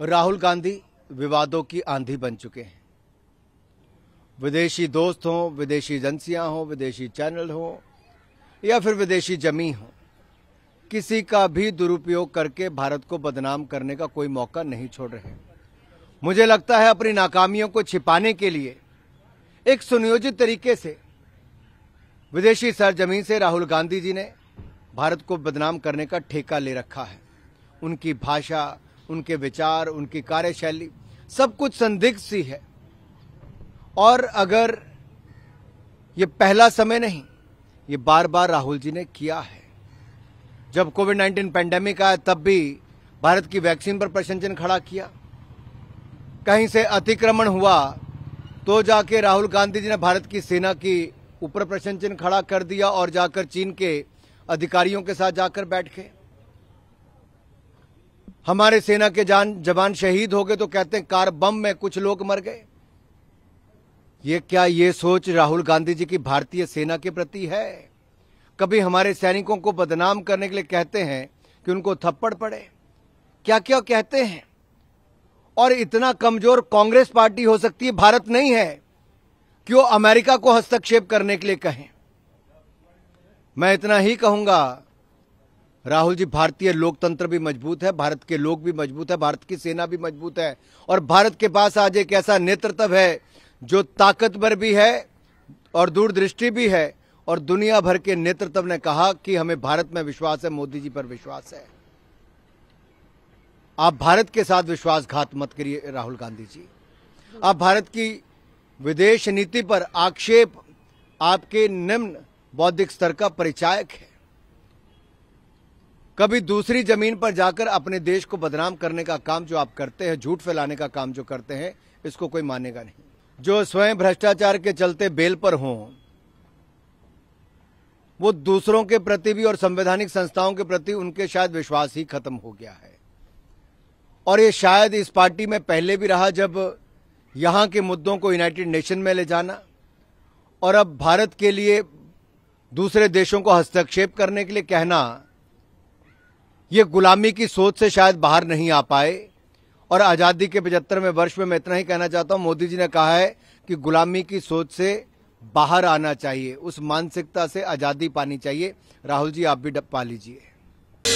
राहुल गांधी विवादों की आंधी बन चुके हैं विदेशी दोस्त हों विदेशी एजेंसियां हों विदेशी चैनल हों या फिर विदेशी जमी हो किसी का भी दुरुपयोग करके भारत को बदनाम करने का कोई मौका नहीं छोड़ रहे मुझे लगता है अपनी नाकामियों को छिपाने के लिए एक सुनियोजित तरीके से विदेशी सरजमीन से राहुल गांधी जी ने भारत को बदनाम करने का ठेका ले रखा है उनकी भाषा उनके विचार उनकी कार्यशैली सब कुछ संदिग्ध सी है और अगर ये पहला समय नहीं ये बार बार राहुल जी ने किया है जब कोविड नाइन्टीन पैंडेमिक आया तब भी भारत की वैक्सीन पर प्रशंसन खड़ा किया कहीं से अतिक्रमण हुआ तो जाके राहुल गांधी जी ने भारत की सेना की ऊपर प्रशंसन खड़ा कर दिया और जाकर चीन के अधिकारियों के साथ जाकर बैठ गए हमारे सेना के जान जवान शहीद हो गए तो कहते हैं कार बम में कुछ लोग मर गए ये क्या ये सोच राहुल गांधी जी की भारतीय सेना के प्रति है कभी हमारे सैनिकों को बदनाम करने के लिए कहते हैं कि उनको थप्पड़ पड़े क्या क्या कहते हैं और इतना कमजोर कांग्रेस पार्टी हो सकती है भारत नहीं है कि वो अमेरिका को हस्तक्षेप करने के लिए कहें मैं इतना ही कहूंगा राहुल जी भारतीय लोकतंत्र भी मजबूत है भारत के लोग भी मजबूत है भारत की सेना भी मजबूत है और भारत के पास आज एक ऐसा नेतृत्व है जो ताकतवर भी है और दूरदृष्टि भी है और दुनिया भर के नेतृत्व ने कहा कि हमें भारत में विश्वास है मोदी जी पर विश्वास है आप भारत के साथ विश्वासघात मत करिए राहुल गांधी जी आप भारत की विदेश नीति पर आक्षेप आपके निम्न बौद्धिक स्तर का परिचायक है कभी दूसरी जमीन पर जाकर अपने देश को बदनाम करने का काम जो आप करते हैं झूठ फैलाने का काम जो करते हैं इसको कोई मानेगा नहीं जो स्वयं भ्रष्टाचार के चलते बेल पर हों वो दूसरों के प्रति भी और संवैधानिक संस्थाओं के प्रति उनके शायद विश्वास ही खत्म हो गया है और ये शायद इस पार्टी में पहले भी रहा जब यहां के मुद्दों को यूनाइटेड नेशन में ले जाना और अब भारत के लिए दूसरे देशों को हस्तक्षेप करने के लिए कहना ये गुलामी की सोच से शायद बाहर नहीं आ पाए और आज़ादी के पचहत्तरवें वर्ष में मैं इतना ही कहना चाहता हूँ मोदी जी ने कहा है कि गुलामी की सोच से बाहर आना चाहिए उस मानसिकता से आज़ादी पानी चाहिए राहुल जी आप भी डप पा लीजिए